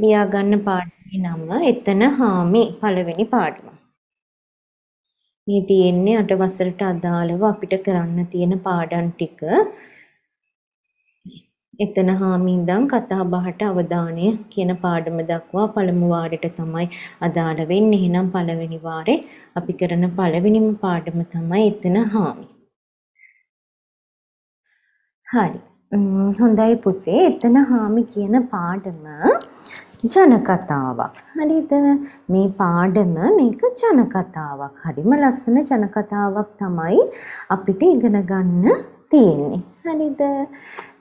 ලියාගන්න පාඩමේ නම එතන හාමි පළවෙනි පාඩම. මේ තියෙන්නේ අටවසරට අදාළව අපිට කරන්න තියෙන පාඩම් ටික. එතන හාමි ඉඳන් කතා බහට අවධානය කියන පාඩම දක්වා පළමු වාරෙට තමයි අදාළ වෙන්නේ. එහෙනම් පළවෙනි වාරේ අපි කරන පළවෙනිම පාඩම තමයි එතන හාමි. හරි. හොඳයි පුතේ එතන හාමි කියන පාඩම ජනකතාවක්. හරිද? මේ පාඩම මේක ජනකතාවක්. හරිම ලස්සන ජනකතාවක් තමයි අපිට ඉගෙන ගන්න තියෙන්නේ. හරිද?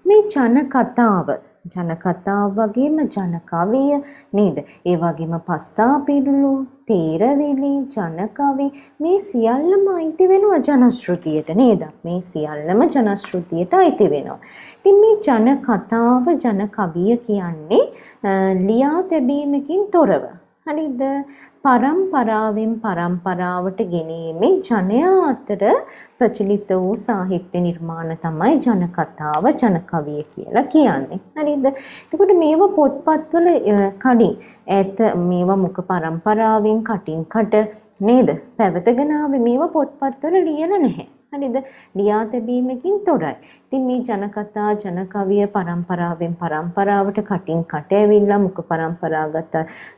මේ ජනකතාව ජන කතා වගේම ජන කවිය නේද? ඒ වගේම පස්තා පිරුළු, තීරවිලි, ජන කවි මේ සියල්ලම අයිති වෙනවා ජනශ්‍රුතියට නේද? මේ සියල්ලම ජනශ්‍රුතියට අයිති වෙනවා. ඉතින් මේ ජන කතාව, ජන කවිය කියන්නේ ලියා තැබීමකින් තොරව හරිද? පරම්පරාවෙන් පරම්පරාවට ගෙනීමෙන් ජනයා අතර ප්‍රචලිත වූ සාහිත්‍ය නිර්මාණ තමයි ජනකතාව, ජනකවිය කියලා කියන්නේ. හරිද? එතකොට මේව පොත්පත්වල කඩින් ඈත මේවා මුඛ පරම්පරාවෙන් කටින් කට නේද? පැවතගෙන ආවේ මේව පොත්පත්වල ලියලා නැහැ. හරිද? ලියා තැබීමකින් තොරයි. ඉතින් මේ ජනකතා ජනකවිය પરම්පරාවෙන් પરම්පරාවට කටින් කට ඇවිල්ලා මුඛ પરම්පරාගත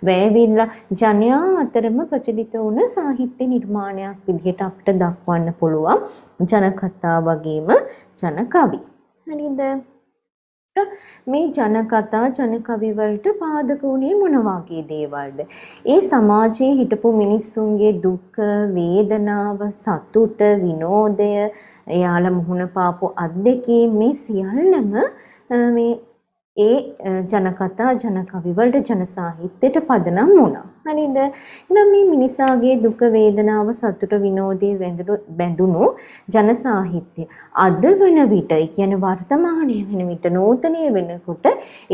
වැයවිල්ලා ජනයා අතරම ප්‍රචලිත වුණ සාහිත්‍ය නිර්මාණයක් විදිහට අපිට දක්වන්න පුළුවන් ජනකතා වගේම ජනකවි. හරිද? මේ ජනකතා ජනකවිවලට පාදක වුණේ මොන වගේ දේවල්ද? ඒ සමාජයේ හිටපු මිනිස්සුන්ගේ දුක, වේදනාව, සතුට, විනෝදය, එයාලා මුහුණ පාපු අත්දැකීම් මේ සියල්ලම මේ ඒ ජනකතා ජනකවිවලට ජන සාහිත්‍යයට පදනම් වුණා. හරිද? එහෙනම් මේ මිනිසාගේ දුක වේදනාව සතුට විනෝදේ බැඳුණු ජන සාහිත්‍ය අද වන විට, ඒ කියන්නේ වර්තමානයේ වෙන විට නූතනීය වෙනකොට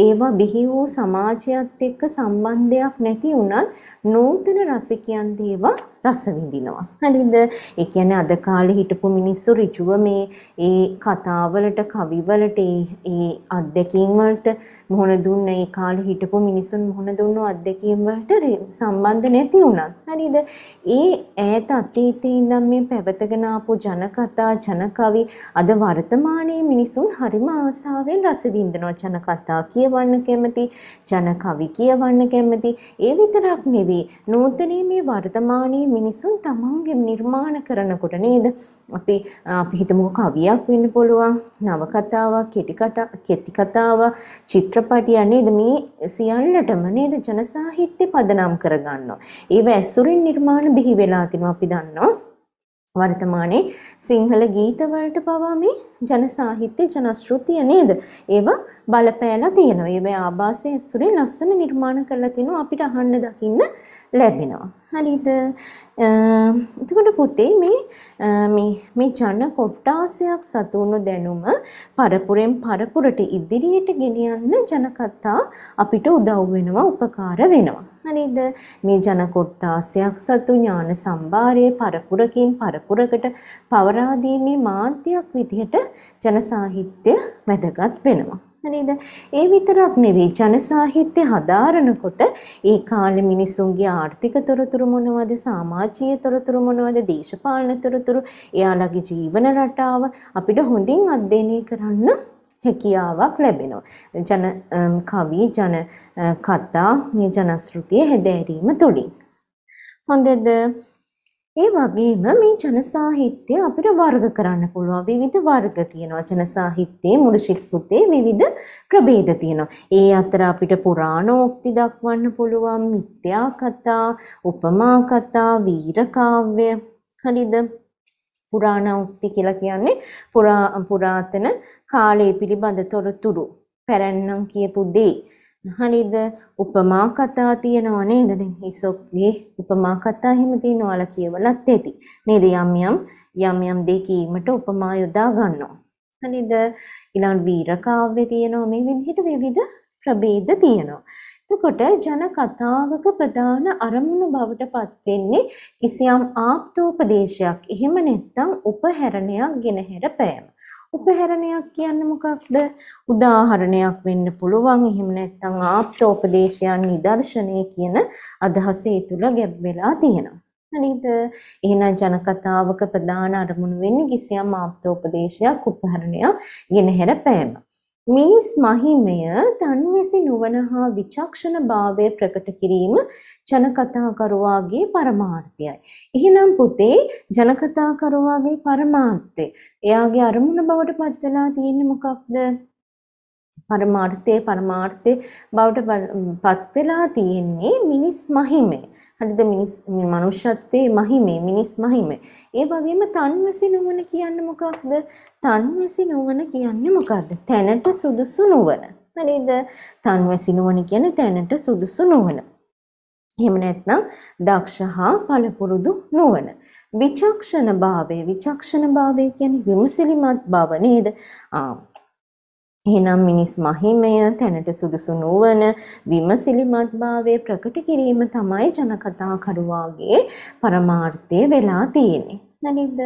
ඒවා බිහි වූ සමාජයත් එක්ක සම්බන්ධයක් නැති වුණත් නූතන රසිකයන් දේවා රස විඳිනවා. හරිද? ඒ කියන්නේ අද කාලේ හිටපු මිනිස්සු ඍජුව මේ ඒ කතාවලට, කවිවලට, ඒ අත්දැකීම් වලට මුහුණ දුන්න ඒ කාලේ හිටපු මිනිසුන් මුහුණ දුන්න අත්දැකීම් වලට සම්බන්ධ නැති වුණා. හරිද? ඒ ඈත අතීතයේ ඉඳන් මේ පැවතගෙන ආපු ජනකතා, ජනකවි අද වර්තමානයේ මිනිසුන් හරිම ආසාවෙන් රස විඳිනවා. ජනකතා කියවන්න කැමති, ජනකවි කියවන්න කැමති. ඒ විතරක් නෙවෙයි. නූතනයේ මේ වර්තමානයේ මිනිසුන් තමන්ගේ නිර්මාණ කරනකොට නේද? අපි අපි හිතමුකෝ කවියක් වෙන්න පුළුවන්, නවකතාවක්, කෙටි කතාවක්, චිත්‍ර චිත්‍රපටිය නේද මේ සියල්ලටම නේද ජන සාහිත්‍ය පදනම් කරගන්නවා. ඒව ඇසුරින් නිර්මාණ බිහි වෙලා තිනවා අපි දන්නවා. වර්තමානයේ සිංහල ගීත වලට පවා මේ ජන සාහිත්‍ය ජනශ්‍රුතිය නේද? ඒවා බලපෑලා තියෙනවා. මේ ආభాසය ඇසුරේ ලස්සන නිර්මාණ කරලා තිනවා අපිට අහන්න දකින්න ලැබෙනවා. හරිද? එතකොට පුතේ මේ මේ මේ ජන කොට්ටාසයක් සතුණු දැනුම පරපුරෙන් පරපුරට ඉදිරියට ගෙනියන්න ජනකතා අපිට උදව් වෙනවා, උපකාර වෙනවා. හරිද? මේ ජන කොට්ටාසයක් සතු ඥාන සම්භාරයේ පරපුරකින් පරපුරකට පවරා දීමේ මාධ්‍යයක් විදිහට ජන සාහිත්‍ය වැදගත් වෙනවා. නේද? ඒ විතරක් නෙවෙයි ජන සාහිත්‍ය හදාරනකොට ඒ කාලේ මිනිසුන්ගේ ආර්ථික තොරතුරු මොනවද? සමාජීය තොරතුරු මොනවද? දේශපාලන තොරතුරු, එයාලගේ ජීවන රටාව අපිට හොඳින් අධ්‍යයනය කරන්න හැකියාවක් ලැබෙනවා. ජන කවි, ජන කතා, මේ ජනශෘතිය හැදෑරීම තුලින්. හොඳද? ඒ වගේම මේ ජන සාහිත්‍ය අපිට වර්ග කරන්න පුළුවන්. විවිධ වර්ග තියෙනවා. ජන සාහිත්‍යයේ මුළු ශිල්පුතේ විවිධ ප්‍රභේද තියෙනවා. ඒ අතර අපිට පුරාණෝක්ති දක්වන්න පුළුවන්, මිත්‍යා කතා, උපමා කතා, වීර කාව්‍ය. හරිද? පුරාණෝක්ති කියලා කියන්නේ පුරා පුරාතන කාලය පිළිබඳ තොරතුරු. පැරණම් කියපු දේ හරිද උපමා කතා තියෙනවා නේද දැන් හිසොප්ගේ උපමා කතා හිම තියෙනවාලා කියවලත් ඇති නේද යම් යම් යම් යම් දෙකීමට උපමා යොදා ගන්නවා හරිද ඊළඟ වීර කාව්‍ය තියෙනවා මේ විදිහට විවිධ ප්‍රභේද තියෙනවා එතකොට ජන කතාවක ප්‍රධාන අරමුණු බවට පත් වෙන්නේ කිසියම් ආප්තෝපදේශයක් එහෙම නැත්නම් උපහැරණයක් ගෙනහැර පෑම උපහරණයක් කියන්නේ මොකක්ද? උදාහරණයක් වෙන්න පුළුවන්. එහෙම නැත්නම් ආප්තෝපදේශයන් නිදර්ශනය කියන අදහස ඒ තුල ගැබ් වෙලා තියෙනවා. හරිද? එහෙනම් ජන කතාවක ප්‍රධාන අරමුණු වෙන්නේ කිසියම් ආප්තෝපදේශයක් උපහරණයක් ගෙනහැර පෑම. මිනිස් මහිමය තන්විසි නුවණ හා විචක්ෂණ භාවය ප්‍රකට කිරීම ජනකථාකරුවාගේ පරමාර්ථයයි. එහෙනම් පුතේ ජනකථාකරුවාගේ පරමාර්ථය එයාගේ අරමුණ බවට පත් වෙලා තියෙන්නේ මොකක්ද? පරමාර්ථයේ පරමාර්ථයේ බවට පත් වෙලා තියෙන්නේ මිනිස් මහිමේ. හරිද මිනිස් මනුෂ්‍යත්වයේ මහිමේ මිනිස් මහිමේ. ඒ වගේම තන්වසි නුවණ කියන්නේ මොකක්ද? තන්වසි නුවණ කියන්නේ මොකක්ද? තැනට සුදුසු නුවණ. හරිද? තන්වසි නුවණ කියන්නේ තැනට සුදුසු නුවණ. එහෙම නැත්නම් දක්ෂහා පළපුරුදු නුවණ. විචක්ෂණ භාවය විචක්ෂණ භාවය කියන්නේ විමසිලිමත් බව නේද? ආ එහෙනම් මිනිස් මහිමය තැනට සුදුසු නොවන විමසිලිමත් භාවය ප්‍රකට කිරීම තමයි ජනකතා කරුවාගේ පරමාර්ථය වෙලා තියෙන්නේ. නැනින්ද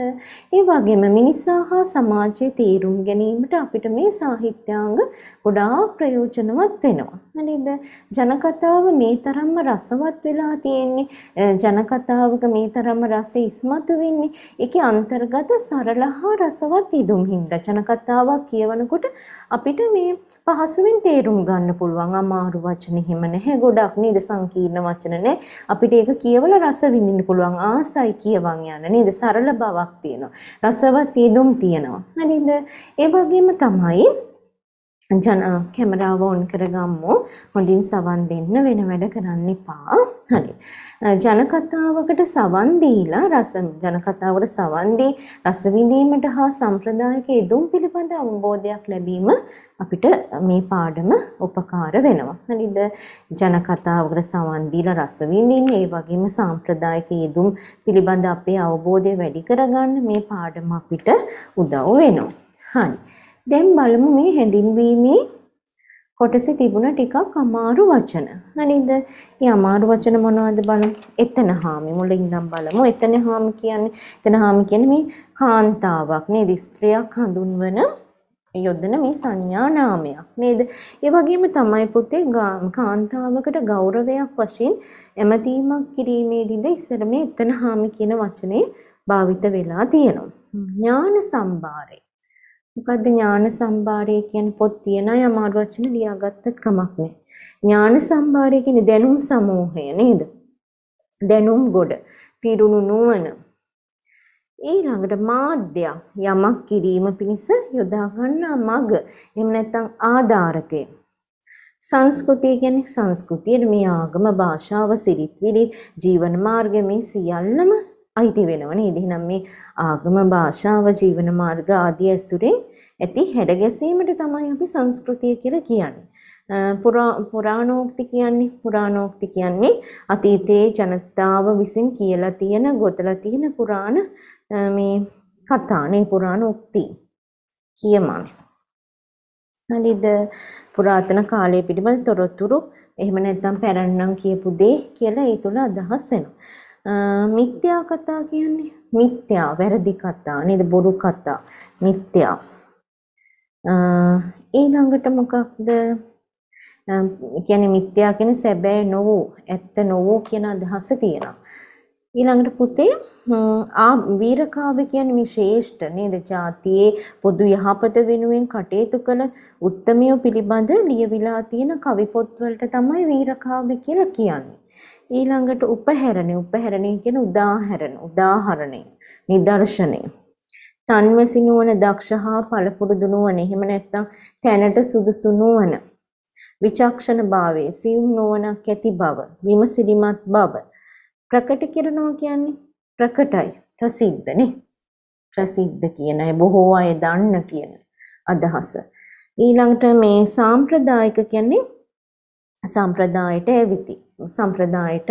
ඒ වගේම මිනිසා හා සමාජයේ තීරුම් ගැනීමට අපිට මේ සාහිත්‍යාංග ගොඩාක් ප්‍රයෝජනවත් වෙනවා නැනින්ද ජනකතාව මේ තරම්ම රසවත් වෙලා තියෙන්නේ ජනකතාවක මේ තරම්ම රස ඉස්මතු වෙන්නේ ඒකේ අන්තර්ගත සරල හා රසවත් ඉදුම් හින්දා ජනකතාවක් කියවනකොට අපිට මේ පහසුවෙන් තේරුම් ගන්න පුළුවන් අමාරු වචන හිම නැහැ ගොඩක් නේද සංකීර්ණ වචන නැහැ අපිට ඒක කියවලා රස විඳින්න පුළුවන් ආසයි කියවන් යන නේද සරල සරල බවක් තියෙනවා. රසවත් ඊදුම් තියෙනවා. හරිද? ඒ වගේම තමයි ජන කැමරාව ඔන් කරගම්මු. හොඳින් සවන් දෙන්න වෙන වැඩ කරන්න එපා. හරි. ජන කතාවකට සවන් දීලා රස ජන කතාවකට සවන් දී රස විඳීමට හා සම්ප්‍රදායික යෙදුම් පිළිබඳ අවබෝධයක් ලැබීම අපිට මේ පාඩම උපකාර වෙනවා. හරිද? ජන කතාවකට සවන් දීලා රස විඳින්න, ඒ වගේම සාම්ප්‍රදායික යෙදුම් පිළිබඳ අපේ අවබෝධය වැඩි කරගන්න මේ පාඩම අපිට උදව් වෙනවා. හරි. දැන් බලමු මේ හැඳින්වීමේ කොටසේ තිබුණ ටිකක් අමාරු වචන. හරිද? මේ අමාරු වචන මොනවද බලමු. එතන හාමි මුලින්නම් බලමු. එතන හාමි කියන්නේ එතන හාමි කියන්නේ මේ කාන්තාවක් නේද? ස්ත්‍රියක් හඳුන්වන යොදන මේ සංඥා නාමයක් නේද? ඒ වගේම තමයි පුතේ කාන්තාවකට ගෞරවයක් වශයෙන් එමැතීමක් කිරීමේදීද ඉස්සර මේ එතන හාමි කියන වචනේ භාවිත වෙලා තියෙනවා. ඥාන සම්භාරේ මොකද්ද ඥාන සම්භාරය කියන්නේ පොත් තියන අය අමාරු වචන ලියාගත්තත් කමක් නැහැ. ඥාන සම්භාරය කියන්නේ දැනුම් සමූහය නේද? දැනුම් ගොඩ, පිරුණු නුවණ, ඊළඟට මාධ්‍යයක් යමක් කිරීම පිණිස යොදා ගන්නා මග එහෙම නැත්නම් ආධාරකය සංස්කෘතිය කියන්නේ සංස්කෘතියේ මේ ආගම භාෂාව සිරිත් විරිත් ජීවන මාර්ග මේ සියල්ලම අයිති වෙනවනේ. එදිනම් මේ ආගම, භාෂාව, ජීවන මාර්ග ආදී ඇසුරෙන් ඇති හැඩගැසීමට තමයි අපි සංස්කෘතිය කියලා කියන්නේ. පුරාණෝක්ති කියන්නේ පුරාණෝක්ති කියන්නේ අතීතයේ ජනතාව විසින් කියලා තියෙන, ගොතලා තියෙන පුරාණ මේ කතානේ පුරාණෝක්ති කියමන්. හරිද? පුරාතන කාලය පිළිබඳ තොරතුරු එහෙම නැත්නම් පැරණම් කියපු දේ කියලා ඒ තුල අදහස් වෙනවා. මිත්‍යා කතා කියන්නේ මිත්‍යා වැරදි කතා නේද බොරු කතා මිත්‍යා ඊළඟට මොකක්ද කියන්නේ මිත්‍යා කියන්නේ සැබෑ නොවෝ ඇත්ත නොවෝ කියන අදහස තියෙනවා ඊළඟට පුතේ ආ වීරකාව කියන්නේ මේ ශ්‍රේෂ්ඨ නේද ජාතියේ පොදු යහපත වෙනුවෙන් කටයුතු කළ උත්තමිය පිළිබඳ ලියවිලා තියෙන කවි පොත්වලට තමයි වීරකාව කියලා කියන්නේ. ඊළඟට උපහැරණය උපහැරණය කියන උදාහරණ උදාහරණය නිදර්ශනය තන්වසි නුවණ දක්ෂ හා පළපුරුදු නුවණ එහෙම නැත්නම් තැනට සුදුසු නුවණ විචක්ෂණ භාවයේ සිව් නුවණක් ඇති බව විමසිලිමත් බව ප්‍රකට කරනවා කියන්නේ ප්‍රකටයි ප්‍රසිද්ධනේ ප්‍රසිද්ධ කියන අය බොහෝ අය දන්න කියන අදහස ඊළඟට මේ සාම්ප්‍රදායික කියන්නේ සම්ප්‍රදායට ඇවිති සම්ප්‍රදායට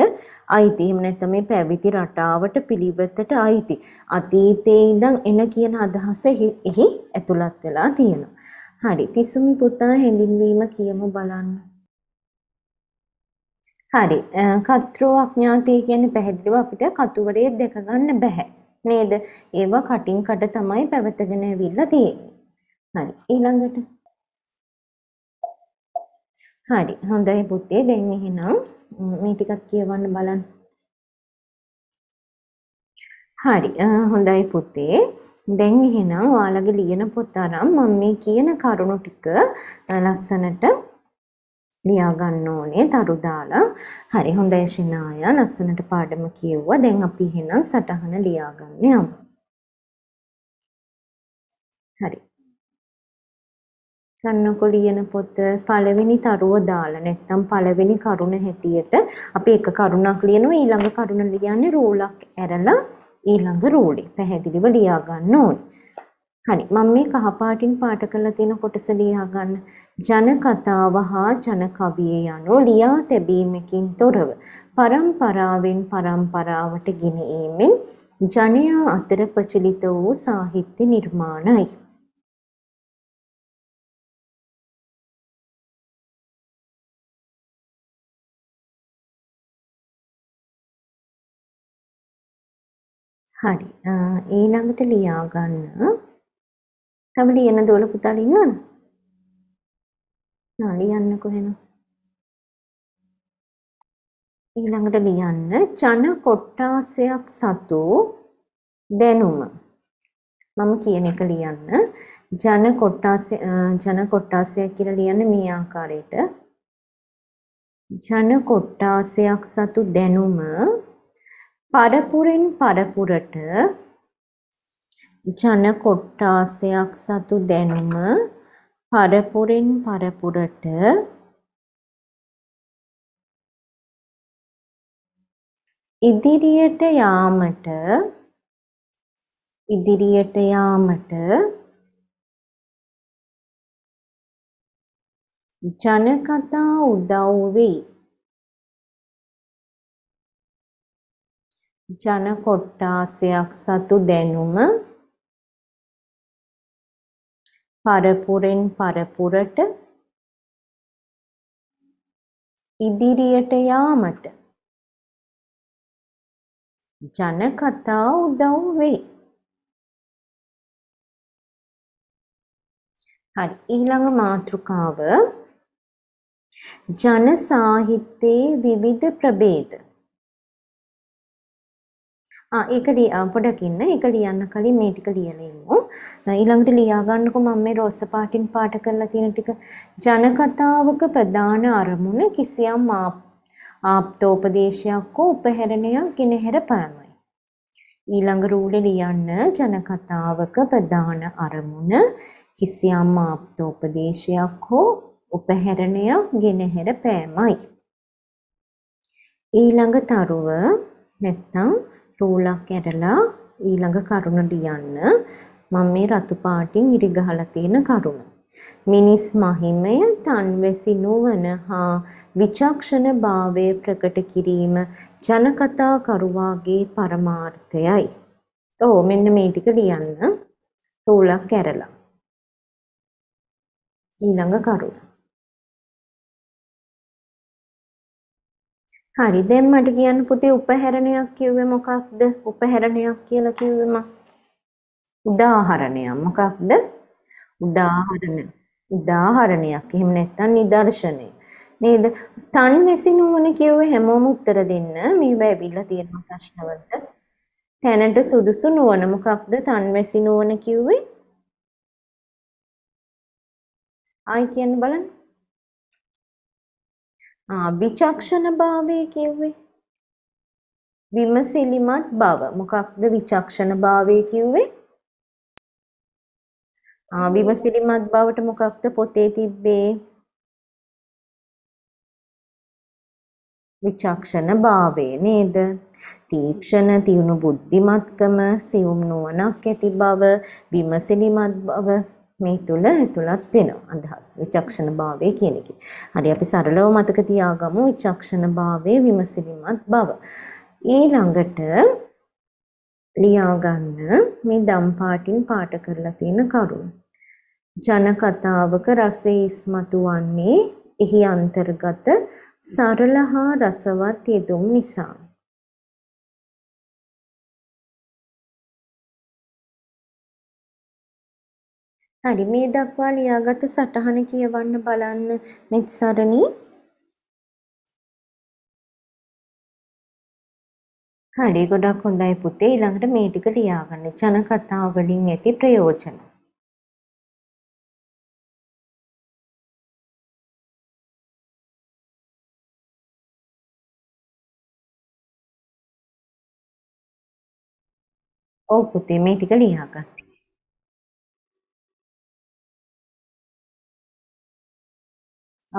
අයිති එහෙම නැත්නම් මේ පැවිදි රටාවට පිළිවෙතට අයිති අතීතයේ ඉඳන් එන කියන අදහස එහි ඇතුළත් වෙලා තියෙනවා හරි තිසුමි පුතා හැඳින්වීම කියමු බලන්න හරි. කතෘ අඥාතය කියන්නේ පැහැදිලිව අපිට කතුවරේ දැක ගන්න බෑ. නේද? ඒවා කටින් කට තමයි පැවතගෙන ඇවිල්ලා තියෙන්නේ. හරි. ඊළඟට හරි. හොඳයි පුතේ. දැන් එහෙනම් මේ ටිකක් කියවන්න බලන්න. හරි. හොඳයි පුතේ. දැන් එහෙනම් ඔයාලගේ ලියන පොත අරන් මම මේ කියන කරුණු ටික ලස්සනට ලියා ගන්න ඕනේ තරු දාලා. හරි හොඳයි ශිනාය. ලස්සනට පාඩම කියෙව්වා. දැන් අපි එහෙනම් සටහන ලියා ගන්න යමු. හරි. ගන්නකො ලියන පොත පළවෙනි තරුව දාලා නැත්නම් පළවෙනි කරුණ හැටියට අපි එක කරුණක් ලියනවා ඊළඟ කරුණ ලියන්නේ රූලක් ඇරලා ඊළඟ රූලේ පැහැදිලිව ලියා ගන්න ඕනේ. හරි මම මේ කහපාටින් පාට කරලා තියෙන කොටස ලියා ගන්න. ජන කතාව හා ජන කවිය යනු ලියා තැබීමකින් තොරව පරම්පරාවෙන් පරම්පරාවට ගෙන ඒමෙන් ජනයා අතර ප්‍රචලිත වූ සාහිත්‍ය නිර්මාණයි. හරි. ඊළඟට ලියා ගන්න තව ලියන දෝල පුතා ලියනවද? නා ලියන්නකෝ එහෙනම්. ඊළඟට ලියන්න චන කොට්ටාසයක් සතු දැනුම. මම කියන එක ලියන්න. ජන කොට්ටාසය ජන කොට්ටාසයක් කියලා ලියන්න මේ ආකාරයට. ජන කොට්ටාසයක් සතු දැනුම පරපුරෙන් පරපුරට ජන කොට්ටාසයක් සතු දැනුම පරපුරෙන් පරපුරට ඉදිරියට යාමට ඉදිරියට යාමට ජනකතා උදව් වෙයි ජන කොට්ටාසයක් සතු දැනුම පරපුරෙන් පරපුරට ඉදිරියට යාමට ජන කතා උදව් වේ. හරි ඊළඟ මාතෘකාව ජන සාහිත්‍යයේ විවිධ ප්‍රභේද. ආ ඒක පොඩකින් ඒක ලියන්න කලින් මේ ටික ලියලා ඉමු. ඊළඟට ලියාගන්නකො මම මේ රෝස පාටින් පාට කරලා තියෙන ටික ජනකතාවක ප්‍රධාන අරමුණ කිසියම් ආප්තෝපදේශයක් හෝ උපහරණයක් ගෙනහැර පෑමයි. ඊළඟ රූලේ ලියන්න ජනකතාවක ප්‍රධාන අරමුණ කිසියම් ආප්තෝපදේශයක් හෝ උපහරණයක් ගෙනහැර පෑමයි. ඊළඟ තරුව නැත්තම් රූලක් ඇරලා ඊළඟ කරුණ ලියන්න මම මේ රතු පාටින් ඉරි ගහලා තියෙන කරුණ. මිනිස් මහිමය තන්වැසි නොවන හා විචක්ෂණ භාවය ප්‍රකට කිරීම ජනකතා කරුවාගේ පරමාර්ථයයි. ඔව් මෙන්න මේ ටික ලියන්න. රූලක් කැරලා. ඊළඟ කරුණ. හරි දැන් මට කියන්න පුතේ උපහැරණයක් කිව්වේ මොකක්ද? උපහැරණයක් කියලා කිව්වේ මම. උදාහරණයක් මොකක්ද? උදාහරණ උදාහරණයක් එහෙම නැත්නම් නිදර්ශනය නේද? තන් විසිනුවන කියුවේ හැමෝම උත්තර දෙන්න මේව ඇවිල්ලා තියෙන ප්‍රශ්නවලට තැනට සුදුසු නුවණ මොකක්ද තන් විසිනුවන කිව්වේ? ආයි කියන්න බලන්න. ආ විචක්ෂණ භාවය කිව්වේ විමසිලිමත් බව මොකක්ද විචක්ෂණ භාවය කිව්වේ? විමසිලිමත් බවට මොකක්ද පොතේ තිබ්බේ? විචක්ෂණ භාවය නේද? තීක්ෂණ තියුණු බුද්ධිමත්කම සියුම් නුවණක් ඇති බව විමසිලිමත් බව මේ තුල ඇතුළත් වෙනවා අදහස් විචක්ෂණ භාවය කියන එකේ. හරි අපි සරලව මතක තියාගමු විචක්ෂණ භාවය විමසිලිමත් බව. ඊළඟට ලියාගන්න මේ දම් පාටින් පාට කරලා තියෙන කරුණු. ජන කතාවක රසයේ ඉස්මතු වන්නේ එහි අන්තර්ගත සරල හා රසවත් යෙදුම් නිසා. හරි මේ දක්වා ලියාගත සටහන කියවන්න බලන්න මෙත් සරණී හරි ගොඩක් හොඳයි පුතේ ඊළඟට මේ ටික ලියාගන්න. ජන කතා වලින් ඇති ප්‍රයෝජන. ඔව් පුතේ මේ ටික ලියාගන්න.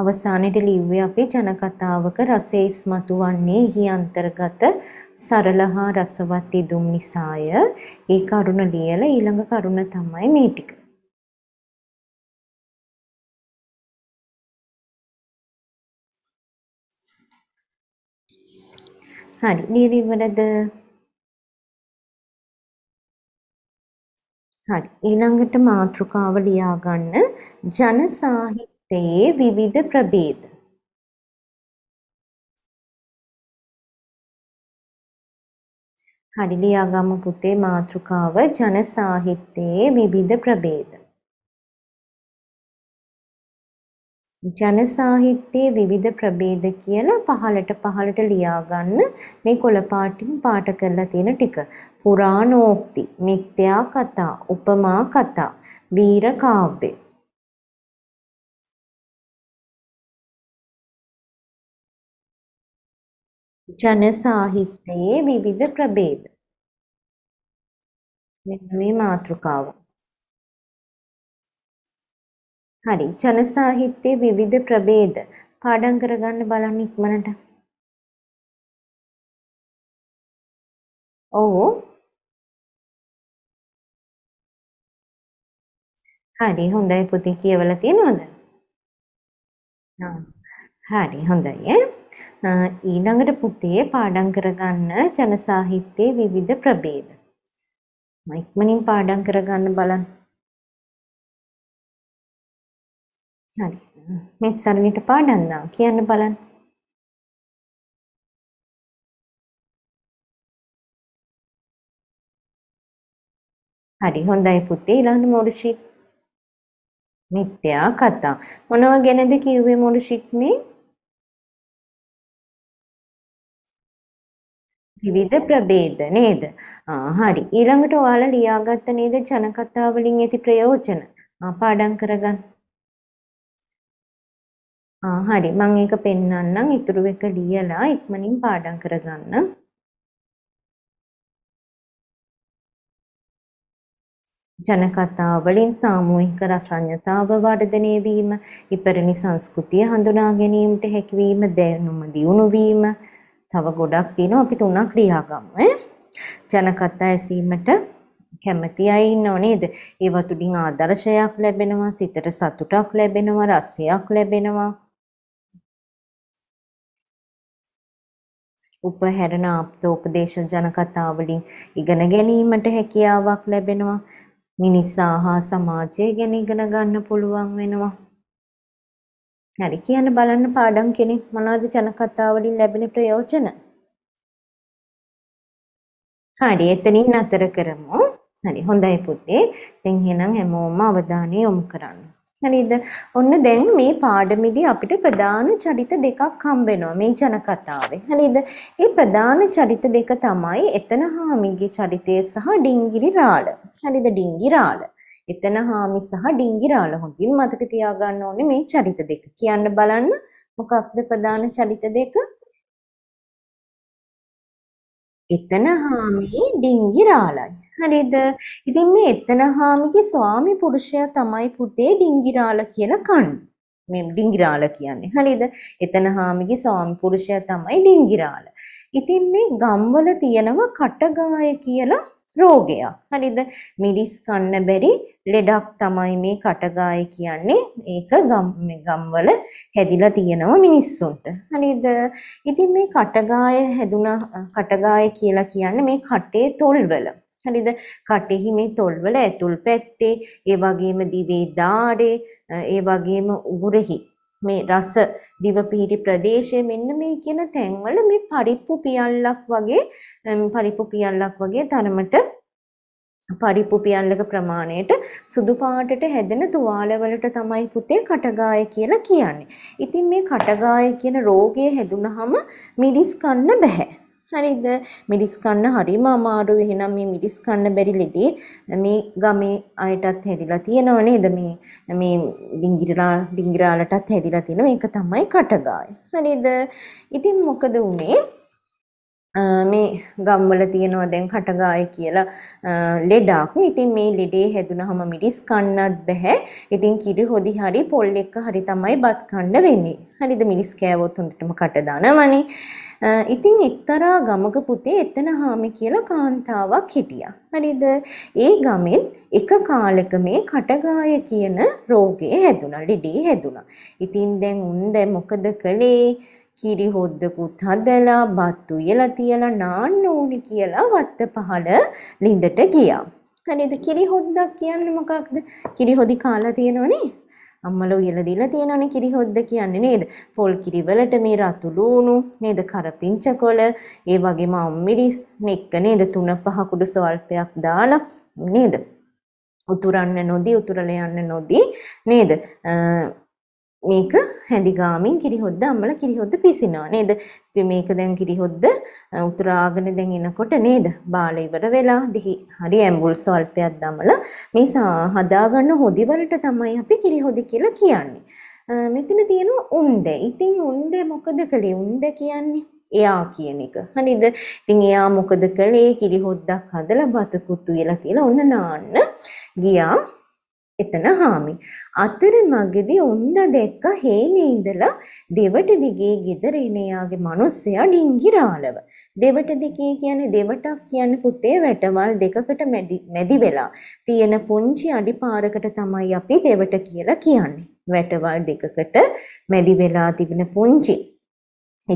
අවසානයේ ලිව්වේ අපි ජනකතාවක රසයේ ඉස්මතු වන්නේ එහි අන්තර්ගත සරල හා රසවත් ඉදුම් නිසාය. ඒ කරුණ ලියලා ඊළඟ කරුණ තමයි මේ ටික. හරි, ලියලා ඉවරද? හරි ඊළඟට මාතෘකාව ලියා ගන්න ජන සාහිත්‍ය තයේ විවිධ ප්‍රභේද කඩිලි ආගම පුතේ මාතෘකාව ජන සාහිත්‍යයේ විවිධ ප්‍රභේද ජන සාහිත්‍යයේ විවිධ ප්‍රභේද කියලා පහලට පහලට ලියා ගන්න මේ කොළ පාටින් පාට කරලා තියෙන ටික. පුරාණෝක්ති, මිත්‍යා කතා, උපමා කතා, වීර කාව්‍ය ජන සාහිත්‍යයේ විවිධ ප්‍රභේද මෙන්න මේ මාතෘකාව. හරි ජන සාහිත්‍යයේ විවිධ ප්‍රභේද පාඩම් කරගන්න බලන්න ඉක්මනට. ඔව්. හරි හොඳයි පුතේ කියවලා තියනවද? නෑ. හරි හොඳයි. ඊළඟට පුතේ පාඩම් කරගන්න ජන සාහිත්‍යයේ විවිධ ප්‍රභේද. මයික්මනින් පාඩම් කරගන්න බලන්න. හරි. මේ සරණිට පාඩම් දාන්න කියන්න බලන්න. හරි හොඳයි පුතේ ඊළඟ මොඩිෂිට් මිත්‍යා කතා මොනව ගැනද කිව්වේ මොඩිෂිට් මේ විවිධ ප්‍රභේද නේද? හරි. ඊළඟට ඔයාලා ලියාගත්ත නේද ජනකතා වලින් ඇති ප්‍රයෝජන? පාඩම් කරගන්න. හරි. මම ඒක පෙන්වන්නම්. ඉතුරු එක ලියලා ඉක්මනින් පාඩම් කරගන්න. ජනකතා වලින් සාමූහික රසඥතාව වර්ධනය වීම, ඉපරණි සංස්කෘතිය හඳුනා ගැනීමට හැකිවීම, දැනුම දියුණු වීම, තව ගොඩක් තියෙනවා අපි තුනක් ලියාගමු ඈ. ජනකතා ඇසීමට කැමති අය ඉන්නව නේද? ඒ වතුඩින් ආදර්ශයක් ලැබෙනවා, සිතට සතුටක් ලැබෙනවා, රසයක් ලැබෙනවා. උපහැරණ ආප්ත උපදේශ ජනකතා වලින් ඉගෙන ගැනීමට හැකියාවක් ලැබෙනවා. මිනිසා හා සමාජය ගැන ඉගෙන ගන්න පුළුවන් වෙනවා. හරි කියන්න බලන්න පාඩම් කෙනෙක් මොනවද ජන කතා වලින් ලැබෙන ප්‍රයෝජන? හරි එතනින් නතර කරමු. හරි හොඳයි පුතේ. දැන් එහෙනම් හැමෝම අවධානය යොමු කරන්න. හරිද? ඔන්න දැන් මේ පාඩමේදී අපිට ප්‍රධාන චරිත දෙකක් හම්බෙනවා මේ ජනකතාවේ. හරිද? ඒ ප්‍රධාන චරිත දෙක තමයි එතන හාමිගේ චරිතය සහ ඩිංගිරි රාළ. හරිද? ඩිංගි රාළ. එතන හාමි සහ ඩිංගි රාළ හොඳින් මතක තියාගන්න ඕනේ මේ චරිත දෙක. කියන්න බලන්න මොකක්ද ප්‍රධාන චරිත දෙක? එතන හාමියේ ඩිංගි රාලයි. හරිද? ඉතින් මේ එතන හාමිගේ ස්වාමි පුරුෂයා තමයි පුතේ ඩිංගි රාල කියලා කන්. මේ ඩිංගි රාල කියන්නේ. හරිද? එතන හාමිගේ ස්වාමි පුරුෂයා තමයි ඩිංගි රාල. ඉතින් මේ ගම්වල තියෙනවා කටගාය කියලා රෝගයක්. හරිද? මිරිස් කන්න බැරි ලෙඩක් තමයි මේ කටගාය කියන්නේ. ඒක ගම් ගම්වල හැදිලා තියෙනවා මිනිස්සුන්ට. හරිද? ඉතින් මේ කටගාය හැදුනා කටගාය කියලා කියන්නේ මේ කටේ තොල්වල. හරිද කටෙහි මේ තොල්වල ඇතුල් පැත්තේ ඒ වගේම දිවේ දාඩේ ඒ වගේම උගුරෙහි මේ රස දිවපිහිටි ප්‍රදේශයේ මෙන්න මේ කියන තැන්වල මේ පරිප්පු පියල්ලක් වගේ පරිප්පු පියල්ලක් වගේ තරමට පරිප්පු පියල්ලක ප්‍රමාණයට සුදු පාටට හැදෙන තුවාලවලට තමයි පුතේ කටගාය කියලා කියන්නේ. ඉතින් මේ කටගාය කියන රෝගය හැදුනහම මිරිස් කන්න බෑ. හරිද මිරිස් කන්න හරිම අමාරුයි එහෙනම් මේ මිරිස් කන්න බැරි ලෙඩි මේ ගමේ අයටත් හැදිලා තියෙනව නේද මේ මේ ඩිංගිරලා ඩිංගිරාලටත් හැදිලා තියෙන මේක තමයි කටගාය හරිද ඉතින් මොකද උනේ මේ ගම්වල තියෙනවා දැන් හටගාය කියලා ලෙඩක්. ඉතින් මේ ලෙඩේ හැදුනහම මිරිස් කන්නත් බෑ. ඉතින් කිරි හොදි හරි පොල් එක්ක හරි තමයි බත් කන්න වෙන්නේ. හරිද මිරිස් කෑවොත් හොඳටම කට දානවනේ. ඉතින් එක්තරා ගමක පුතේ එතන හාමි කියලා කාන්තාවක් හිටියා. හරිද? ඒ ගමෙන් එක කාලෙක මේ කටගාය කියන රෝගේ හැදුනා, ලෙඩේ හැදුනා. ඉතින් දැන් උන් දැන් මොකද කළේ? කිරි හොද්දකුත් හදලා බත් උයලා තියලා නාන්න ඕනි කියලා වත්ත පහළ ලිඳට ගියා. හරිද? කිරි හොද්දක් කියන්නේ මොකක්ද? කිරි හොදි කාලා තියෙනවනේ. අම්මල උයලා දීලා තියෙනවනේ කිරි හොද්ද කියන්නේ නේද? පොල් කිරි වලට මේ රතු ලූණු නේද? කරපිංචකොළ, ඒ වගේම අම්මිරිස්, නෙක්ක නේද? තුන පහ කුඩු සල්පයක් දාලා නේද? උතුරන්න නොදී උතුරල යන්න නොදී නේද? මේක හැඳි ගාමින් කිරිහොද්ද අම්මල කිරිහොද්ද පිසිනවා නේද? මේක දැන් කිරිහොද්ද උතුරාගෙන දැන් එනකොට නේද? බාල ඉවර වෙලා දිහි හරි ඇඹුල් සල්පයක් දමලා මේ හදාගන්න හොදි වලට තමයි අපි කිරිහොදි කියලා කියන්නේ. මෙතන තියෙන උන්ද. ඉතින් උන්ද මොකද කළේ? උන්ද කියන්නේ එයා කියන එක. හරිද? ඉතින් එයා මොකද කළේ? කිරිහොද්දක් හදලා බත කුතු වෙලා තියලා ඔන්න නාන්න ගියා. එතන හාමි. අතරමඟදී උන්ද දැක්ක හේනේ ඉඳලා දෙවට දිගේ ගෙදර එන යාගේ මිනිස්සයා ඩිංගිරාලව. දෙවට දිගේ කියන්නේ දෙවටක් කියන්නේ පුතේ වැටවල් දෙකකට මැදි වෙලා තියෙන පුංචි අඩිපාරකට තමයි අපි දෙවට කියලා කියන්නේ. වැටවල් දෙකකට මැදි වෙලා තිබෙන පුංචි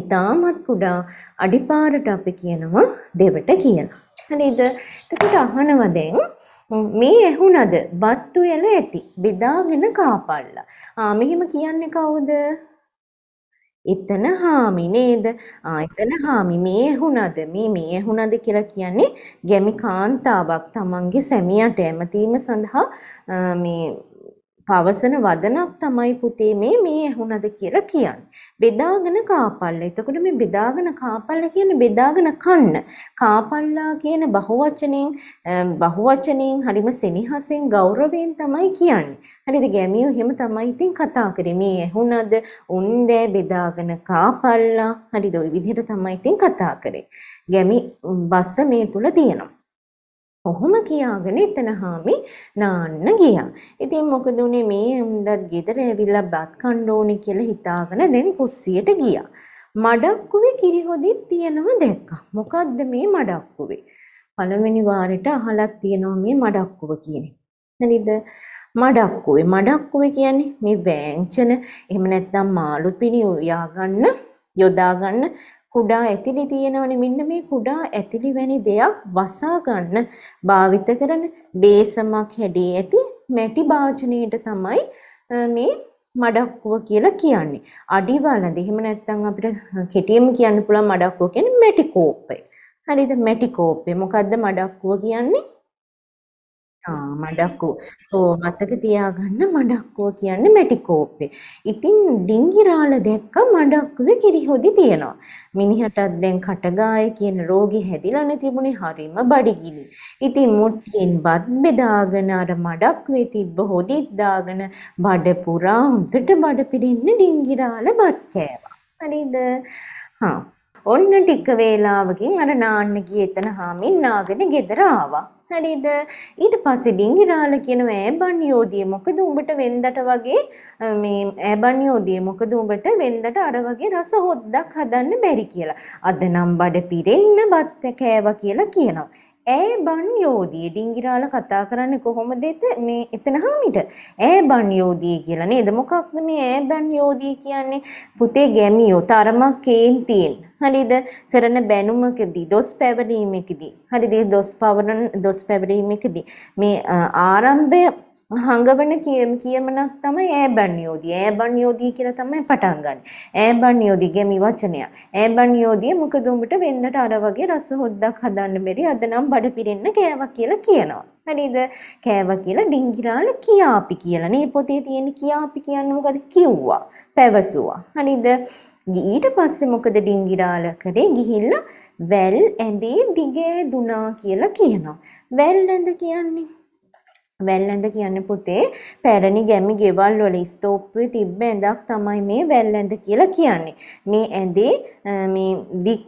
ඉතාමත් කුඩා අඩිපාරට අපි කියනවා දෙවට කියලා. හරිද? එතකොට අහනවා දැන් මේ ඇහුනද බත්තු එල ඇති බෙදාගෙන කාපල්ලා. ආ මෙහෙම කියන්නේ කවුද? එතන හාමි නේද? ආ එතන හාමි මේ ඇහුණද මේ මේ ඇහුණද කියලා කියන්නේ ගැමි කාන්තාවක් තමන්ගේ සැමියාට ඇමතීම සඳහා මේ පවසන වදනක් තමයි පුතේ මේ මේ ඇහුණද කියලා කියන්නේ. බෙදාගෙන කාපල්ලා. එතකොට මේ බෙදාගෙන කාපල්ලා කියන්නේ බෙදාගෙන කන්න. කාපල්ලා කියන බහුවචනෙන් බහුවචනෙන් හරිම සෙනෙහසෙන් ගෞරවයෙන් තමයි කියන්නේ. හරිද ගැමියෝ එහෙම තමයි ඉතින් කතා කරේ. මේ ඇහුණද උන්දෑ බෙදාගෙන කාපල්ලා. හරිද ওই විදිහට තමයි ඉතින් කතා කරේ. ගැමි බස්ස මේ තුල තියෙනවා. කොහොම කියාගෙන එතන හාමි නාන්න ගියා. ඉතින් මොකද උනේ මේ හම්දත් ගෙදර ඇවිල්ලා බත් කන්න ඕනේ කියලා හිතාගෙන දැන් කුස්සියට ගියා. මඩක්කුවේ කිරි හොදිත් තියෙනව දැක්කා. මොකද්ද මේ මඩක්කුවේ? පළවෙනි වාරෙට අහලක් තියෙනවා මේ මඩක්කුව කියන්නේ. හරිද? මඩක්කුවේ මඩක්කුවේ කියන්නේ මේ වෑංචන එහෙම නැත්නම් මාළු පිණි යොදා ගන්න කුඩා ඇතිලි තියෙනවනේ මෙන්න මේ කුඩා ඇතිලි වැනි දෙයක් වසා ගන්න භාවිත කරන බේසමක් හැදී ඇති මැටි භාජනයට තමයි මේ මඩක්කුව කියලා කියන්නේ. අඩි වලඳ එහෙම නැත්නම් අපිට කෙටියෙම කියන්න පුළුවන් මඩක්කුව කියන්නේ මැටි කෝප්පය. හරිද මැටි කෝප්පය. මොකද්ද මඩක්කුව කියන්නේ? ආ මඩක්කෝ. ඔව් මතක තියාගන්න මඩක්කෝ කියන්නේ මැටි කෝප්පේ. ඉතින් ඩිංගිරාල දැක්ක මඩක්කුවේ කිරි හොදි තියෙනවා. මිනිහටත් දැන් කටගාය කියන රෝගේ හැදිලානේ තිබුණේ හරීම බඩගිනි. ඉතින් මුට්ටියෙන් බත් බෙදාගෙන අර මඩක්කුවේ තිබ්බ හොදිත් දාගෙන බඩ පුරා හොඳට බඩ පිරෙන්න ඩිංගිරාල බත් කෑවා. හරිද? හා. ඔන්න ටික වේලාවකින් අර නාන්න ගිය එතන හාමින් නාගෙන ගෙදර ආවා. හරිද ඊට පස්සේ ඩිංගිරාල කියනවා ඈබන් යෝධිය මොකද උඹට වෙන්දට වගේ මේ ඈබන් යෝධිය මොකද උඹට වෙන්දට අර වගේ රස හොද්දක් හදන්න බැරි කියලා. අද නම් බඩ පිරෙන්න බත් කෑවා කියලා කියනවා. ඇ බන් යෝදී ඩිංගිරාල කතා කරන්න කොහොමද එත මේ එතන හාමිට ඇ බන් යෝදී කියලා නේද මොකක්ද මේ ඇ බන් යෝදී කියන්නේ පුතේ ගැමියෝ තරමක් කේන්තියෙන් හරිද කරන බැනුමකදී දොස් පැවරීමකදී හරිද දොස් පවරන දොස් පැවරීමකදී මේ ආරම්භය හඟවන කියම කියමනක් තමයි ඈබන් යෝධිය. ඈබන් යෝධිය කියලා තමයි පටන් ගන්න. ඈබන් යෝධියගේ මේ වචනය. ඈබන් යෝධිය මොකද උඹට වෙන්දට අර වගේ රස හොද්දක් හදන්න බැරි අද නම් බඩ පිරෙන්න කෑවා කියලා කියනවා. හරිද? කෑවා කියලා ඩිංගිරාල කියාපි කියලා. නේ පොතේ තියෙන කියාපි කියන්නේ මොකද? කිව්වා, පැවසුවා. හරිද? ඊට පස්සේ මොකද ඩිංගිරාල කරේ ගිහිල්ලා වැල් ඇඳේ දිගේ දුනා කියලා කියනවා. වැල් ඇඳ කියන්නේ වැල්ලඳ කියන්න පුතේ පැරණි ගැමි ගෙවල් වල ස්තෝප්පුවේ තිබ්බ ඇඳක් තමයි මේ වැල්ලඳ කියලා කියන්නේ. මේ ඇඳේ මේ දික්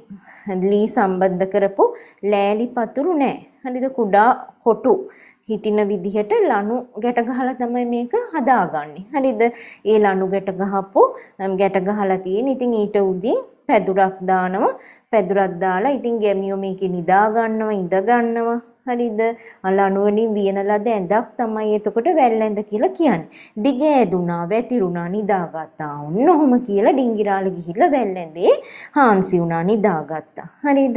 ලී සම්බන්ධ කරපු ලෑලි පතුරු නෑ. හරිද කුඩා කොටු හිටින විදිහට ලනු ගැට ගහලා තමයි මේක හදාගන්නේ. හරිද? ඒ ලනු ගැට ගහපු ගැට ගහලා තියෙන. ඉතින් ඊට උදින් පැදුරක් දානවා. පැදුරක් දාලා ඉතින් ගැමියෝ මේකේ නිදා ගන්නවා, ඉඳ ගන්නවා. හරිද? අලණුවලින් වියන ලද ඇඳක් තමයි එතකොට වැල්ඇඳ කියලා කියන්නේ. දිග ඇදුනා, වැතිරුණා, නිදාගත්තා. ඔන්න ඔහොම කියලා ඩිංගිරාල ගිහිල්ලා වැල්ඇඳේ හාන්සි වුණා, නිදාගත්තා. හරිද?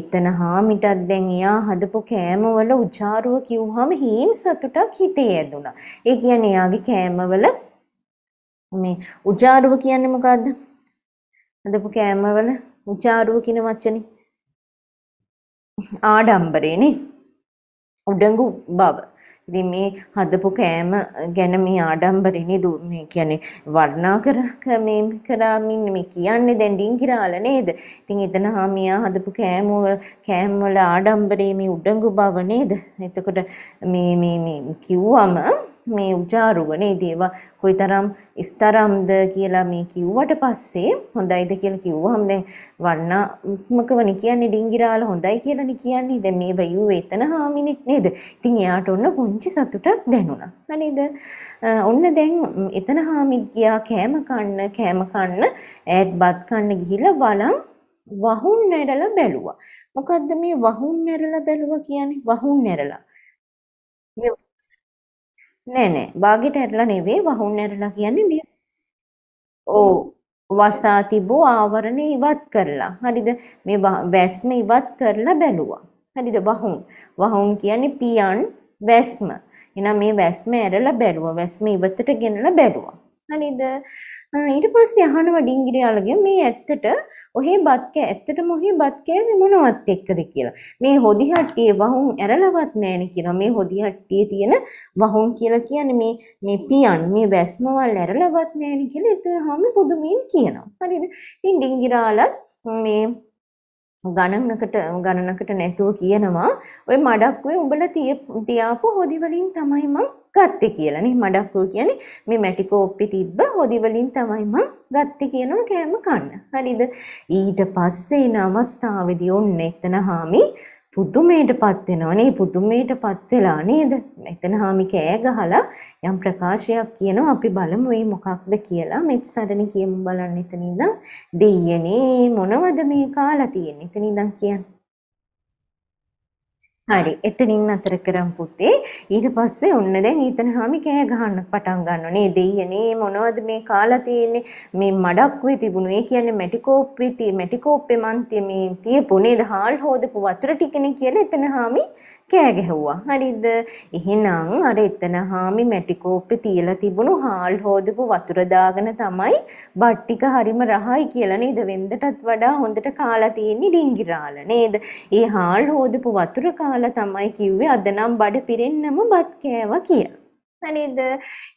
එතන හාමිටත් දැන් එයා හදපු කෑමවල උචාරුව කිව්වම හීන් සතුටක් හිතේ ඇදුනා. ඒ කියන්නේ එයාගේ කෑමවල මේ උචාරුව කියන්නේ මොකද්ද? හදපු කෑමවල උචාරුව කියන වචනේ ආඩම්බරේනේ උඩඟු බව. ඉතින් මේ හදපු කෑම ගැන මේ ආඩම්බරිනේ දු මේ කියන්නේ වර්ණා කර මේ කරමින් මේ කියන්නේ දැන් ඩිංගිරාල නේද? ඉතින් එතන හාමියා හදපු කෑම වල කෑම වල ආඩම්බරේ මේ උඩඟු බව නේද? එතකොට මේ මේ මේ කිව්වම මේ උජාරුවනේ දේවා කොයිතරම් ස්තරම්ද කියලා මේ කිව්වට පස්සේ හොඳයිද කියලා කිව්වහම දැන් වර්ණාත්මකවනි කියන්නේ ඩිංගිරාල හොඳයි කියලානේ කියන්නේ. දැන් මේ වයු වේතන හාමිනෙක් නේද? ඉතින් එයාට ඔන්න පුංචි සතුටක් දැනුණා. නේද? ඔන්න දැන් එතන හාමිත් ගියා කෑම කන්න කෑම කන්න ඈත් බත් කන්න ගිහිල්ලා බලන් වහුන් නැරලා බැලුවා. මොකද්ද මේ වහුන් නැරලා බැලුවා කියන්නේ? වහුන් නැරලා. මේ නෑ නෑ බාගෙට ඇරලා නෙවෙයි වහුන් ඇරලා කියන්නේ බිය. ඔව් වසා තිබූ ආවරණය ඉවත් කරලා. හරිද? මේ වැස්ම ඉවත් කරලා බැලුවා. හරිද? වහුන්. වහුන් කියන්නේ පියන් වැස්ම. එහෙනම් මේ වැස්ම ඇරලා බැලුවා. වැස්ම ඉවතට ගෙනලා බැලුවා. හරිද ඊට පස්සේ අහනවා ඩිංගිරියාලගේ මේ ඇත්තට ඔහේ බත්ක ඇත්තට මොහේ බත්කෑවේ මොනවත් එක්කද කියලා මේ හොදිහට්ටියේ වහුන් ඇරලවත් නැණි කියලා මේ හොදිහට්ටියේ තියෙන වහුන් කියලා කියන්නේ මේ මේ පියන් මේ වැස්මවල් ඇරලවත් නැණි කියලා එතන හැම පුදුමයෙන් කියනවා හරිද ඉතින් ඩිංගිරාලත් මේ ගණනකට ගණනකට නැතුව කියනවා ඔය මඩක් වේ උඹලා තියාපු හොදි වලින් තමයි මං ගත්තේ කියලානේ මඩක්කුව කියන්නේ මේ මැටි කෝප්පේ තිබ්බ හොදි වලින් තමයි මං ගත්තේ කියනවා කෑම කන්න. හරිද? ඊට පස්සේ එන අවස්ථාවේදී ඔන්න එතන හාමි පුදුමයටපත් වෙනවනේ පුදුමයටපත් වෙලා නේද? එතන හාමි කෑ ගහලා යම් ප්‍රකාශයක් කියනවා අපි බලමු මේ මොකක්ද කියලා. මෙත් සඩනේ කියමු බලන්න එතන ඉඳන් දෙයනේ මොනවද මේ කාලා තියෙන්නේ? එතන ඉඳන් කියන්නේ හරි එතනින් අතර කරම් පුතේ ඊට පස්සේ ඔන්න දැන් ඊතන හාමි කෑ ගහන්න පටන් ගන්නවා නේ දෙයියනේ මොනවද මේ කාලා තියෙන්නේ මේ මඩක් වේ තිබුණු ඒ කියන්නේ මැටි කෝප්පේ තිය මැටි කෝප්පේ මන් තිය මේ තියපු නේද හාල් හොදපු වතුර ටිකනේ කියලා එතන හාමි කෑ ගැහුවා හරිද එහෙනම් අර එතන හාමි මැටි කෝප්පේ තියලා තිබුණු හාල් හොදපු වතුර දාගෙන තමයි බත් ටික හරිම රහයි කියලා නේද වෙන්දටත් වඩා හොඳට කාලා තියෙන්නේ ඩිංගිරාල නේද ඒ හාල් හොදපු වතුර කා දාලා තමයි කිව්වේ අද නම් බඩ පිරෙන්නම බත් කෑවා කියලා. නේද?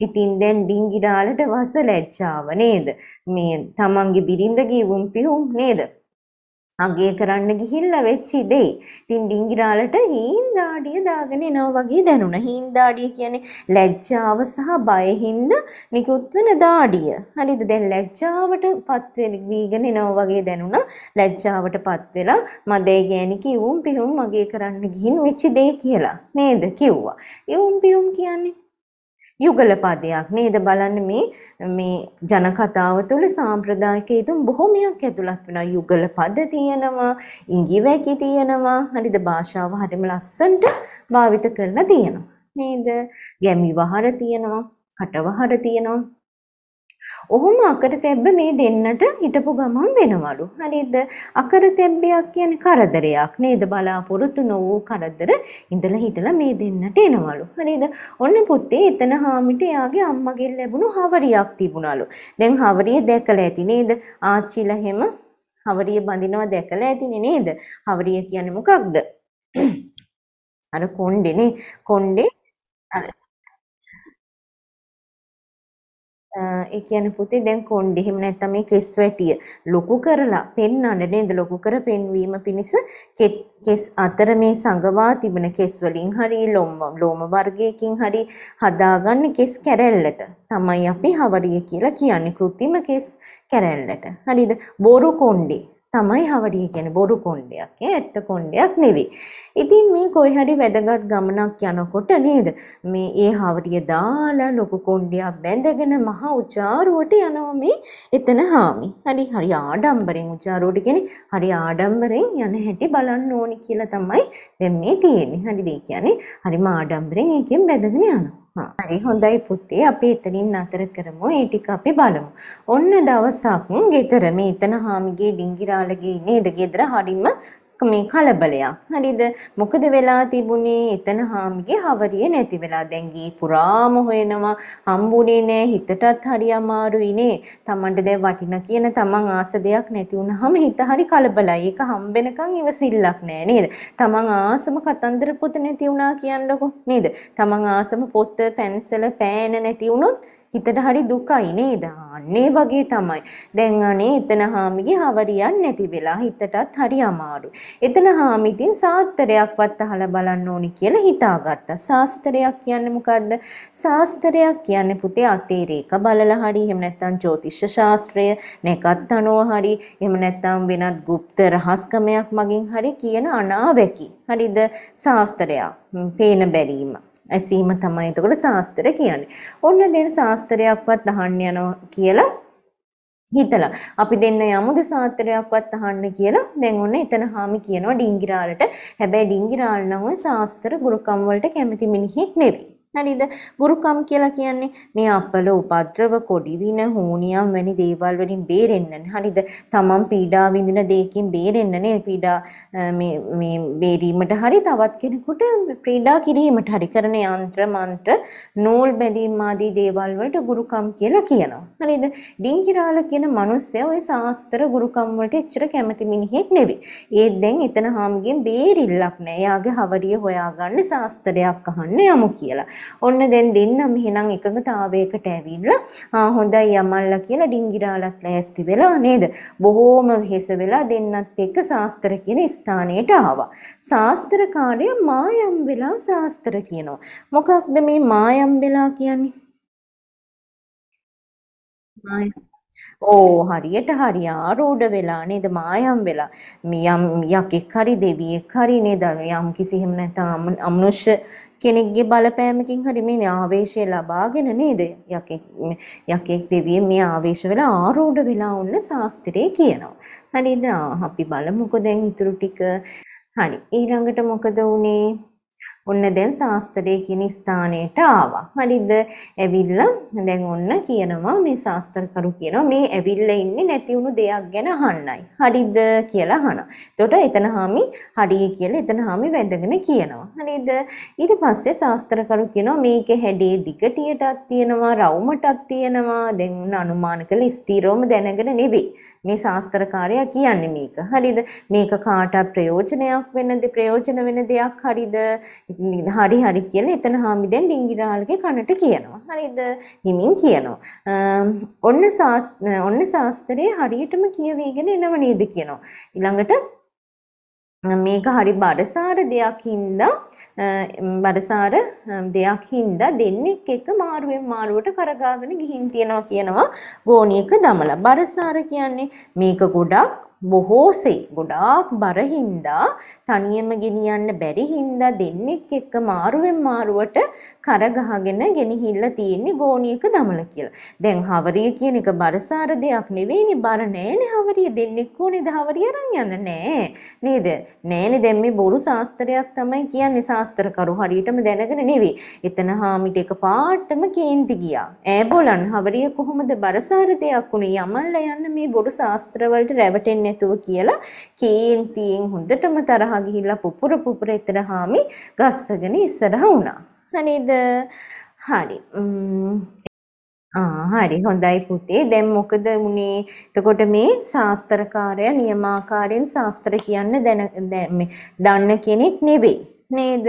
ඉතින් දැන් ඩිංගි ඩාලට වස ලැජ්ජාව නේද? මේ තමන්ගේ බිරිඳ ගිවුම් පිහුම් නේද? අගේ කරන්න ගිහිල්ලා වෙච්චි දෙයි. ඉතින් ඩිංගිරාලට හීන්දාඩිය දාගෙන එනවා වගේ දැනුණ. හීන්දාඩිය කියන්නේ ලැජ්ජාව සහ බය හින්ද නිකුත් වෙන දාඩිය. හරිද? දැන් ලැජ්ජාවටපත් වෙගෙන එනවා වගේ දැනුණ. ලැජ්ජාවටපත් වෙලා මදේ ගෑණි කිව්වුම් පිහුම් මගේ කරන්න ගිහින් වෙච්චි දෙයි කියලා. නේද? කිව්වා. ඉවුම් පිහුම් කියන්නේ යුගල පදයක් නේද බලන්න මේ මේ ජන කතාව තුළ සාම්ප්‍රදායික ඊතුම් බොහොමයක් ඇතුළත් වෙනවා යුගල පද තියෙනවා ඉඟිවැකි තියෙනවා හරිද භාෂාව හරිම ලස්සනට භාවිත කරලා තියෙනවා නේද ගැමි වහර තියෙනවා හටවහර තියෙනවා ඔහොම අකර තැබ්බ මේ දෙන්නට හිටපු ගමන් වෙනවලු. හරිද? අකර තැබ්බයක් කියන්නේ කරදරයක් නේද? බලාපොරොත්තු නොවූ කරදර ඉඳලා හිටලා මේ දෙන්නට එනවලු. හරිද? ඔන්න පුතේ එතන හාමිට එයාගේ අම්මගෙන් ලැබුණු හවරියක් තිබුණලු. දැන් හවරිය දැකලා ඇති නේද? ආච්චිලා හැම හවරිය බඳිනවා දැකලා ඇතිනේ නේද? හවරිය කියන්නේ මොකක්ද? අර කොණ්ඩේනේ. කොණ්ඩේ ඒ කියන්නේ පුතේ දැන් කොණ්ඩේ එහෙම නැත්නම් මේ කෙස් වැටිය ලොකු කරලා පෙන්වන්න නේද ලොකු කර පෙන්වීම පිණිස කෙස් අතර මේ සංගවා තිබෙන කෙස් වලින් හරි ලොම් ලෝම වර්ගයකින් හරි හදාගන්න කෙස් කැරැල්ලට තමයි අපි හවරිය කියලා කියන්නේ કૃත්‍රිම කෙස් කැරැල්ලට හරිද බොරු කොණ්ඩේ තමයි හවඩිය කියන්නේ බොරු කොණ්ඩයක් ඈ ඇත්ත කොණ්ඩයක් නෙවෙයි. ඉතින් මේ කොයි හරි වැදගත් ගමනක් යනකොට නේද මේ ඒ හවඩිය දාලා ලොකු කොණ්ඩයක් බැඳගෙන මහා උචාරුවට යනවා මේ එතන හාමි. හරි හරි ආඩම්බරෙන් උචාරුවට කියන්නේ හරි ආඩම්බරෙන් යන හැටි බලන්න ඕනි කියලා තමයි දැන් මේ තියෙන්නේ. හරිද? ඒ කියන්නේ හරිම ආඩම්බරෙන් ඒකෙන් බැඳගෙන යනවා. හරි හොඳයි පුතේ අපි එතනින් නතර කරමු ඒ ටික අපි බලමු. ඔන්න දවසක් ගෙදර මේ එතන හාමිගේ ඩිංගිරාලගේ නේද ගෙදර හරිම මේ කලබලයක්. හරිද? මොකද වෙලා තිබුණේ එතන හාමිගේ හවරිය නැති වෙලා දැන් ගී පුරාම හොයනවා. හම්බුනේ නෑ. හිතටත් හරි අමාරුයි නේ. Tamanට දැන් වටින කියන Taman ආස දෙයක් නැති වුනහම හිත හරි කලබලයි. ඒක හම්බෙනකන් ඉවසිල්ලක් නෑ නේද? Taman ආසම කතන්දර පොත නැති වුණා කියන්නකො නේද? Taman ආසම පොත පැන්සල පෑන නැති වුණොත් හිතට හරි දුකයි නේද? අන්නේ වගේ තමයි. දැන් අනේ එතන හාමිගේ හවරියක් නැති වෙලා හිතටත් හරි අමාරු. එතන හාමි ඉතින් සාස්ත්‍රයක්වත් අහලා බලන්න ඕනි කියලා හිතාගත්තා. සාස්ත්‍රයක් කියන්නේ මොකද්ද? සාස්ත්‍රයක් කියන්නේ පුතේ අතේ රේඛ බලලා හරි එහෙම නැත්නම් ජ්‍යොතිෂ ශාස්ත්‍රය නැකත් අනුව හරි එහෙම නැත්නම් වෙනත් গুপ্ত රහස්කමයක් මගින් හරි කියන අනාවැකි. හරිද? සාස්ත්‍රයක්. පේන බැලීම. ඇසීම තමයි එතකොට ශාස්ත්‍රය කියන්නේ. ඔන්න දැන් ශාස්ත්‍රයක්වත් අහන්න යනවා කියලා හිතලා අපි දෙන්න යමුද සාත්‍රයක්වත් අහන්න කියලා දැන් ඔන්න එතන හාමි කියනවා ඩිංගිරාලට හැබැයි ඩිංගිරාල නම් ඔය සාස්ත්‍ර ගුරුකම් වලට කැමති මිනිහෙක් නෙවෙයි හරිද ගුරුකම් කියලා කියන්නේ මේ අපල උපද්‍රව කොඩි වින හෝනියම් වැනි දේවල් වලින් බේරෙන්න හරිද තමන් පීඩා විඳින දෙයකින් බේරෙන්න නේ පීඩා මේ මේ බේරීමට හරි තවත් කෙනෙකුට පීඩා කිරීමට හරි කරන යන්ත්‍ර මන්ත්‍ර නූල් බැඳීම් ආදී දේවල් වලට ගුරුකම් කියලා කියනවා හරිද ඩිංගිරාල කියන මිනිස්සයා ওই සාස්ත්‍ර ගුරුකම් වලට එච්චර කැමති මිනිහෙක් නෙවෙයි ඒත් දැන් එතන හාමුගෙන් බේරිල්ලක් නෑ එයාගේ හවරිය හොයාගන්න සාස්ත්‍රයක් අහන්න යමු කියලා ඔන්න දැන් දෙන්නම එහෙනම් එකඟතාවයකට ඇවිල්ලා හොඳයි යමල්ලා කියලා ඩිංගිරාලක් ලෑස්ති වෙලා නේද? බොහෝම වෙහෙස වෙලා දෙන්නත් එක්ක ශාස්ත්‍ර කියන ස්ථානයට ආවා. ශාස්ත්‍ර කාර්ය මායම් වෙලා ශාස්ත්‍ර කියනවා. මොකක්ද මේ මායම් වෙලා කියන්නේ? මායම් ඕ හරියට හරි ආරෝඪ වෙලා නේද මායම් වෙලා යම් යකෙක් හරි දෙවියෙක් හරි නේද යම් කිසි එහෙම නැත්නම් අමනුෂ්‍ය කෙනෙක්ගේ බලපෑමකින් හරි මේ ආවේශය ලබාගෙන නේද යකෙක් යකෙක් දෙවියෙක් මේ ආවේශ වෙලා ආරෝඪ වෙලා වුණ ශාස්ත්‍රයේ කියනවා හරිද අපි බලමුකෝ දැන් ඉතුරු ටික හරි ඊළඟට මොකද වුනේ ඔන්න දැන් ශාස්ත්‍රය කියන ස්ථානයට ආවා. හරිද? ඇවිල්ලා දැන් ඔන්න කියනවා මේ ශාස්ත්‍රකරු කියනවා මේ ඇවිල්ලා ඉන්නේ නැති වුණු දෙයක් ගැන අහන්නයි. හරිද කියලා අහනවා. එතකොට එතන හාමි හරිය කියලා එතන හාමි වැඳගෙන කියනවා. හරිද? ඊට පස්සේ ශාස්ත්‍රකරු කියනවා මේකේ හැඩේ දිගටියටක් තියෙනවා, රවුමටක් තියෙනවා. දැන් ඔන්න අනුමාන කළ ස්ථිරවම දැනගෙන නෙවෙයි. මේ ශාස්ත්‍රකාරයා කියන්නේ මේක. හරිද? මේක කාට ප්‍රයෝජනයක් වෙනද? ප්‍රයෝජන වෙන දෙයක් හරිද? හරි හරි කියලා එතන හාමිදෙන් ඩිංගිරාල්ගේ කනට කියනවා. හරිද? හිමින් කියනවා. ඔන්න ඔන්න ශාස්ත්‍රයේ හරියටම කියවීගෙන එනව නේද කියනවා. ඊළඟට මේක හරි බඩසාර දෙයක් හින්දා බඩසාර දෙයක් හින්දා දෙන්නෙක් එක මාරුවෙන් මාරුවට කරගාගෙන ගිහින් තියනවා කියනවා ගෝණියක දමලා බඩසාර කියන්නේ මේක ගොඩක් බොහෝසේ ගොඩාක් බරහින්දා තනියම ගෙනියන්න බැරි හින්දා දෙන්නෙක් එක්ක මාරුවෙන් මාරුවට කරගහගෙන ගෙනහිල්ලා තියෙන්නේ ගෝණියක දමල කියලා. දැන් හවරිය කියන එක බරසාර දෙයක් නෙවෙයිනි බර නෑනේ හවරිය දෙන්නෙක් ඕනේද හවරිය අරන් යන්න නෑ නේද? නෑනේ දැන් මේ බොරු ශාස්ත්‍රයක් තමයි කියන්නේ ශාස්ත්‍රකරු හරියටම දැනගෙන නෙවෙයි. එතන හාමිට එක පාටම කේන්ති ගියා. ඈ බොලන් හවරිය කොහොමද බරසාර දෙයක් උනේ යමල්ලා යන්න මේ බොරු ශාස්ත්‍රවලට රැවටෙන්නේ නැතුව කියලා කේන්තියෙන් හොඳටම තරහා ගිහිල්ලා පුපුර පුපුර එතන හාමි ගස්සගෙන ඉස්සරහ වුණා. හරිද? හරි. හරි හොඳයි පුතේ දැන් මොකද උනේ එතකොට මේ ශාස්ත්‍රකාරය නියමාකාරයෙන් ශාස්ත්‍ර කියන්න දැන දන්න කෙනෙක් නෙවෙයි නේද?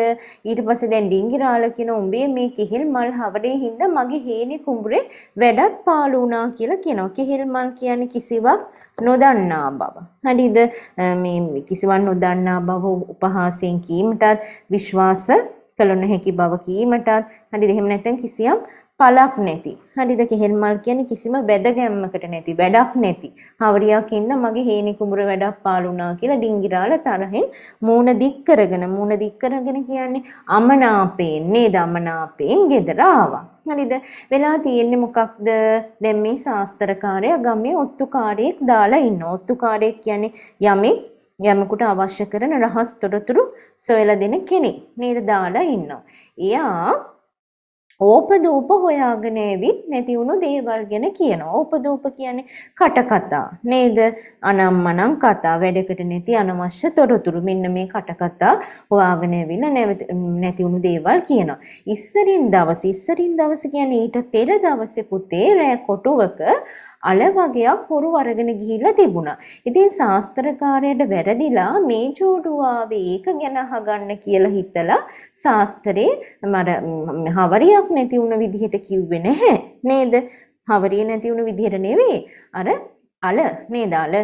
ඊට පස්සේ දැන් ඩිංගිරාල කියන උඹේ මේ කිහිල් මල් හවඩේ හින්දා මගේ හේනේ කුඹුරේ වැඩක් පාළු වුණා කියලා කියනවා. කිහිල් මල් කියන්නේ කිසිවක් නොදන්නා බව. හරිද? මේ කිසිවක් නොදන්නා බව උපහාසයෙන් කීමටත් විශ්වාස කළ නොහැකි බව කීමටත් හරිද? එහෙම නැත්නම් කිසියම් පලක් නැති. හරිද කෙහෙල් මල් කියන්නේ කිසිම වැදගැම්මකට නැති, වැඩක් නැති. හවරියක් ඉන්න මගේ හේනේ කුඹුර වැඩක් පාළුණා කියලා ඩිංගිරාල තරහෙන් මූණ දික් කරගෙන මූණ දික් කරගෙන කියන්නේ අමනාපයෙන් නේද අමනාපයෙන් ගෙදර ආවා. හරිද? වෙලා තියෙන්නේ මොකක්ද? දැන් මේ ශාස්ත්‍රකාරයා ගමේ ඔත්තුකාරයෙක් දාලා ඉන්න. ඔත්තුකාරයෙක් කියන්නේ යමෙක් යමෙකුට අවශ්‍ය කරන රහස් තොරතුරු සොයලා දෙන කෙනෙක්. නේද දාලා ඉන්නවා. එයා ඕපදූප හොයාගෙන ඇවිත් නැති වුණු දේවල් ගැන කියනවා. ඕපදූප කියන්නේ කටකතා නේද? අනම්මනම් කතා වැඩකට නැති අනවශ්‍ය තොරතුරු. මෙන්න මේ කටකතා හොයාගෙන ඇවිල්ලා නැති වුණු දේවල් කියනවා. ඉස්සරින් දවස් ඉස්සරින් දවස් කියන්නේ ඊට පෙර දවසේ පුතේ රෑ කොටුවක අල වගේක් හොරු අරගෙන ගිහිල්ලා තිබුණා. ඉතින් ශාස්ත්‍රකාරයට වැරදිලා මේ ජෝඩුවාවේ ඒක ගැන අහගන්න කියලා හිතලා ශාස්ත්‍රේ මර හවරියක් නැති වුණ විදිහට කිව්වේ නැහැ. නේද? හවරිය නැති වුණ විදිහට නෙවෙයි. අර අල නේද අල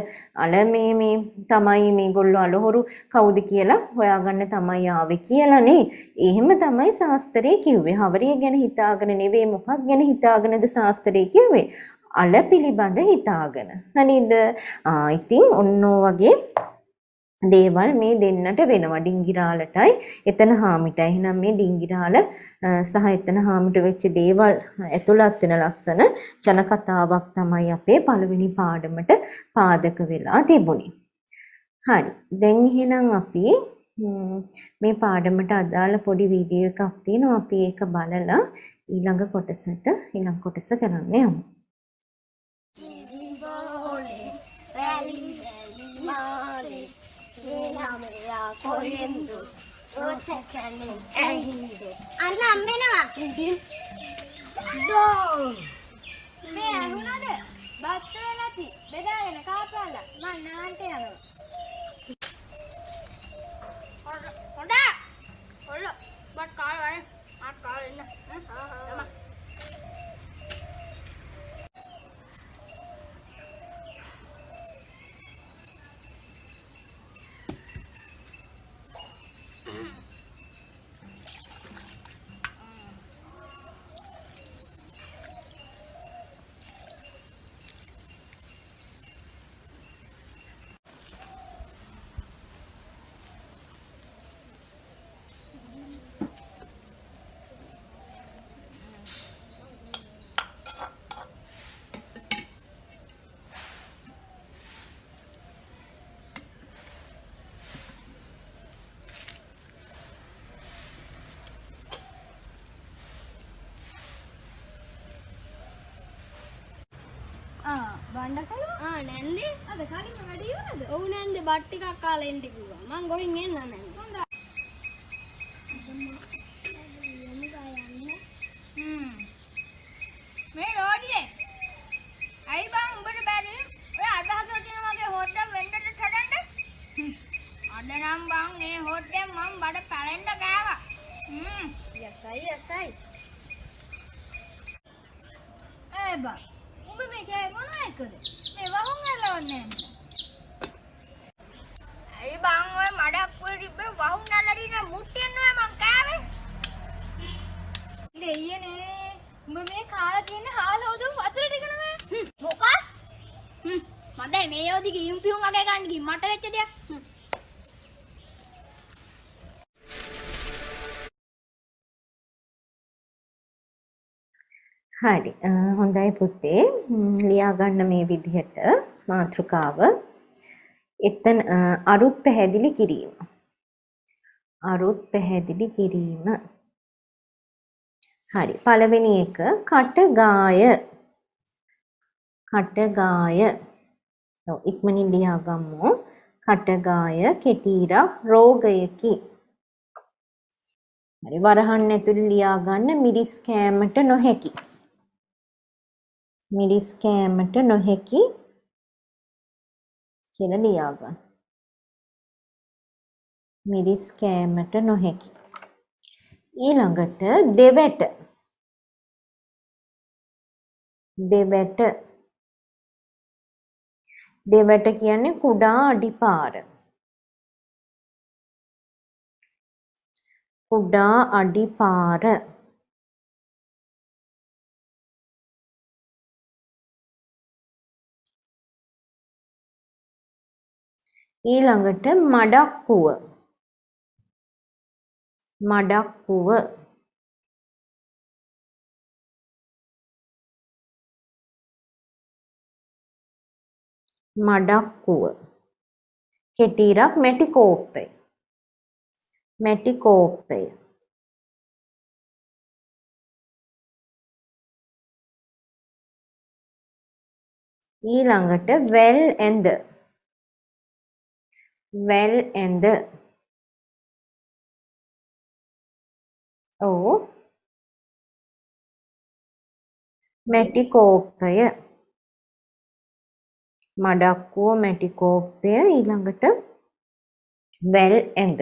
අල මේ මේ තමයි මේගොල්ලෝ අලහොරු කවුද කියලා හොයාගන්න තමයි ආවේ කියලානේ. එහෙම තමයි ශාස්ත්‍රයේ කිව්වේ. හවරිය ගැන හිතාගෙන නෙවෙයි මොකක් ගැන හිතාගෙනද ශාස්ත්‍රයේ කිව්වේ. අල පිළිබඳ හිතාගෙන. හනිද ඉතින් ඔන්නෝ වගේ දේවල් මේ දෙන්නට වෙනවා ඩිංගිරාලටයි එතන හාමිටයි එහෙනම් මේ ඩිංගිරාල සහ එතන හාමිට වෙච්ච දේවල් ඇතුළත් වෙන ලස්සන ජනකතාවක් තමයි අපේ පළවෙනි පාඩමට පාදක වෙලා තිබුණේ. හරි. දැන් එහෙනම් අපි මේ පාඩමට අදාළ පොඩි වීඩියෝ එකක් තියෙනවා අපි ඒක බලලා ඊළඟ කොටසට ඊළඟ කොටස කරන්න යමු. කොහෙන්දු රෝස කැලේ ඇහිඳ අන්න අම්බෙනවා දෝ මේ ඇහුණාද බත් වෙලාති බෙදාගෙන කාපාලා මං නාන්ට යනවා හොඬ හොල්ල බත් කාලවනේ මත් කාලෙන්න හා හා කණ්ඩ කලා ආ නැන්දේ අද කලින් වැඩ ඉවරද? ඔව් නැන්දේ බත් ටිකක් කාලා එන්න කිව්වා. මං ගොයින් එන්න නැන්දේ. ලියාගන්න මේ විදිහට මාතෘකාව එතන අරුත් පැහැදිලි කිරීම. අරුත් පැහැදිලි කිරීම. හරි. පළවෙනි එක කටගාය. කටගාය. ඔව් ඉක්මනින් ලියාගමු. කටගාය කෙටීරක් රෝගයකි. හරි වරහන් ඇතුළේ ලියාගන්න මිරිස් කෑමට නොහැකි. මිරිස් කෑමට නොහැකි කියලා ලියා ගන්න. මිරිස් කෑමට නොහැකි. ඊළඟට දෙවැට. දෙවැට. දෙවැට කියන්නේ කුඩා අඩිපාර. කුඩා අඩිපාර. ඊළඟට මඩක්කුව මඩක්කුව මඩක්කුව කෙටීරක් මැටි කෝප්පය මැටි කෝප්පය ඊළඟට වැල් ඇඳ well എന്ത് ഓ මැටිකෝප්පය මඩක්කුව මැටිකෝප්පය ඊළඟට වැල් ඇඳ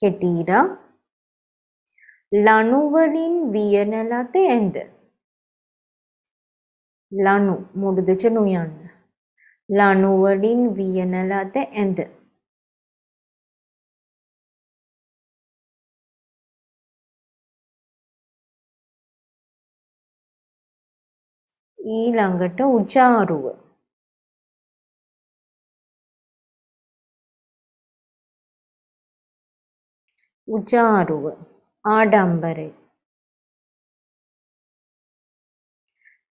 කෙටීරක් ලනුවලින් වියන ලද ඇඳ ලනු මුඩුදච නුයන්න ලනුවලින් වියන ලද ඇඳ ඊළඟට උජාරුව උජාරුව ආඩම්බරය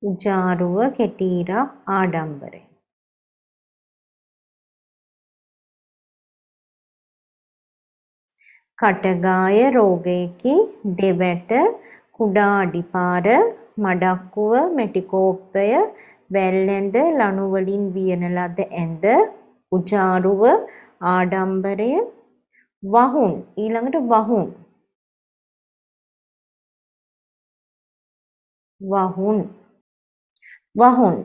උජාරුව කෙටීරක් ආඩම්බරය කටගාය රෝගයකි දෙවැට කුඩා අඩිපාර, මඩක්කුව, මැටි කෝප්පය, වැල්ඇඳ, ලණු වලින් වියන ලද ඇඳ, උජාරුව, ආඩම්බරය, වහුන් ඊළඟට වහුන් වහුන් වහුන්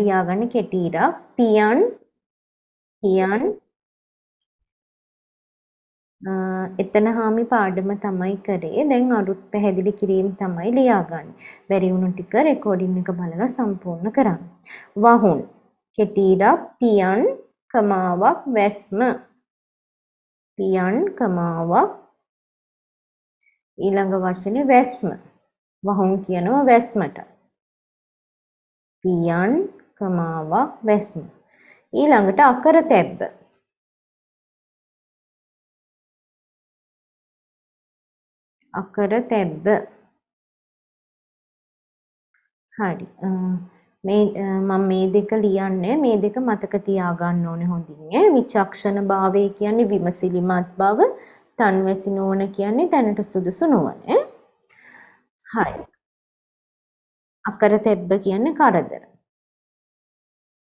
ලියාගන්න කෙටීරක් පියන් පියන් එතන හාමි පාඩම තමයි කරේ. දැන් අලුත් පැහැදිලි කිරීම තමයි ලියාගන්නේ. බැරි වුණු ටික රෙකෝඩින් එක බලලා සම්පූර්ණ කරන්න. වහුන් කෙටීරක් පියන් කමාවක් වැස්ම පියන් කමාවක් ඊළඟ වචනේ වැස්ම. වහුන් කියනවා වැස්මට. පියන් කමාවක් වැස්ම. ඊළඟට අකර තැබ්බ අකර තැබ්බ හරි මේ මම මේ දෙක ලියන්නේ මේ දෙක මතක තියාගන්න ඕනේ හොඳින් ඈ විචක්ෂණ භාවය කියන්නේ විමසිලිමත් බව තන්වැසි නොවන කියන්නේ දැනට සුදුසු නොවන ඈ හරි අකරතැබ්බ කියන්නේ කරදර